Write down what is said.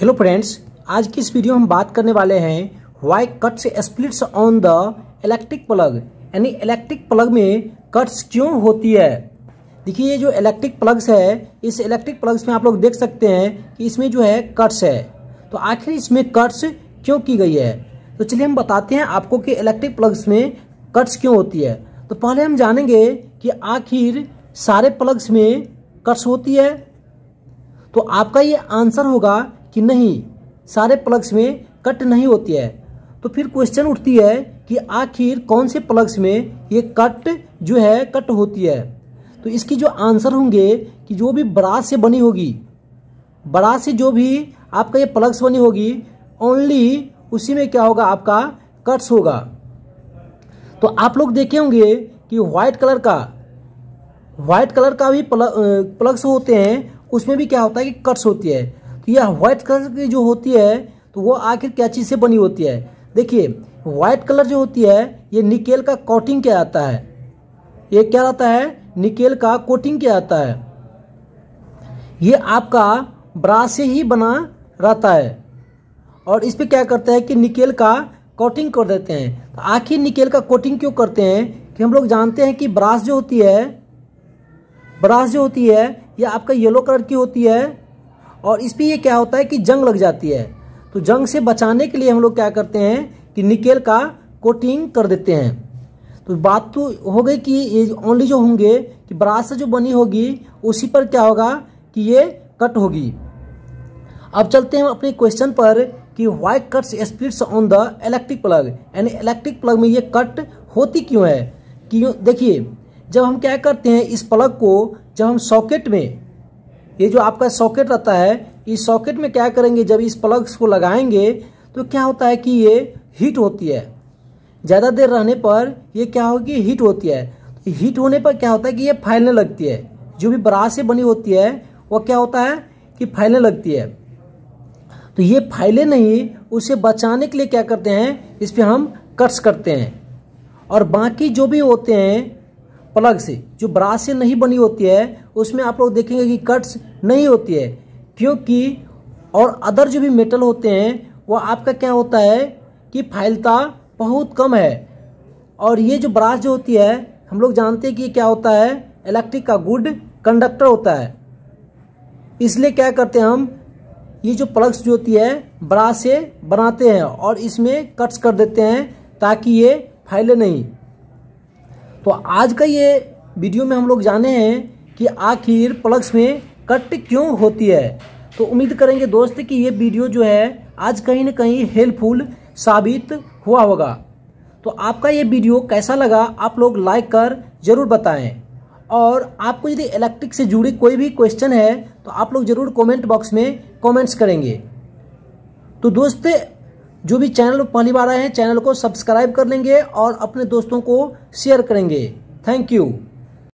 hello friends आज की इस वीडियो में हम बात करने वाले हैं why cuts splits on the electric plug यानी इलेक्ट्रिक प्लग में कट्स क्यों होती है देखिए ये जो इलेक्ट्रिक प्लग्स है इस इलेक्ट्रिक प्लग्स में आप लोग देख सकते हैं कि इसमें जो है कट्स है तो आखिर इसमें कट्स क्यों की गई है तो चलिए हम बताते हैं आपको कि इलेक्ट्रिक प्लग्स में कट्स क्यों होती है तो पहले हम जानेंगे कि आखिर सारे प्लग्स में कट्स होती है तो आपका ये आंसर होगा कि नहीं सारे प्लग्स में कट नहीं होती है तो फिर क्वेश्चन उठती है कि आखिर कौन से प्लग्स में ये कट जो है कट होती है तो इसकी जो आंसर होंगे कि जो भी बड़ा से बनी होगी बड़ा से जो भी आपका ये प्लग्स बनी होगी ओनली उसी में क्या होगा आपका कट्स होगा तो आप लोग देखे होंगे कि व्हाइट कलर का व्हाइट कलर का भी प्लग्स होते हैं उसमें भी क्या होता है कि कट्स होती है तो यह व्हाइट कलर की जो होती है तो वो आखिर क्या चीज़ से बनी होती है देखिए व्हाइट कलर जो होती है ये निकेल का कोटिंग क्या आता है ये क्या रहता है निकेल का कोटिंग क्या आता है ये आपका ब्रास से ही बना रहता है और इस पर क्या करते हैं कि निकेल का कोटिंग कर देते हैं तो आखिर निकेल का कोटिंग क्यों करते हैं कि हम लोग जानते हैं कि ब्रास जो होती है ब्रास जो होती है ये आपका येलो कलर की होती है और इस पर ये क्या होता है कि जंग लग जाती है तो जंग से बचाने के लिए हम लोग क्या करते हैं कि निकेल का कोटिंग कर देते हैं तो बात तो हो गई कि ये ओनली जो होंगे कि बरात से जो बनी होगी उसी पर क्या होगा कि ये कट होगी अब चलते हैं अपने क्वेश्चन पर कि why cuts speeds on the electric plug यानी इलेक्ट्रिक प्लग में ये कट होती क्यों है क्यों देखिए जब हम क्या करते हैं इस प्लग को जब हम सॉकेट में ये जो आपका सॉकेट रहता है इस सॉकेट में क्या करेंगे जब इस प्लग्स को लगाएंगे तो क्या होता है कि ये हीट होती है ज़्यादा देर रहने पर ये क्या होगी हीट होती है तो हीट होने पर क्या होता है कि ये फैलने लगती है जो भी बरात से बनी होती है वह क्या होता है कि फैलने लगती है तो ये फैले नहीं उसे बचाने के लिए क्या करते हैं इस पर हम कट्स करते हैं और बाकी जो भी होते हैं प्लग से जो ब्रास से नहीं बनी होती है उसमें आप लोग देखेंगे कि कट्स नहीं होती है क्योंकि और अदर जो भी मेटल होते हैं वह आपका क्या होता है कि फाइलता बहुत कम है और ये जो ब्रास जो होती है हम लोग जानते हैं कि क्या होता है इलेक्ट्रिक का गुड कंडक्टर होता है इसलिए क्या करते हैं हम ये जो प्लग्स जो होती है ब्रास से बनाते हैं और इसमें कट्स कर देते हैं ताकि ये फैले नहीं तो आज का ये वीडियो में हम लोग जाने हैं कि आखिर प्लग्स में कट क्यों होती है तो उम्मीद करेंगे दोस्त कि ये वीडियो जो है आज कहीं ना कहीं हेल्पफुल साबित हुआ होगा तो आपका ये वीडियो कैसा लगा आप लोग लाइक कर ज़रूर बताएं और आपको यदि इलेक्ट्रिक से जुड़ी कोई भी क्वेश्चन है तो आप लोग ज़रूर कमेंट बॉक्स में कमेंट्स करेंगे तो दोस्त जो भी चैनल पहली बार आए हैं चैनल को सब्सक्राइब कर लेंगे और अपने दोस्तों को शेयर करेंगे थैंक यू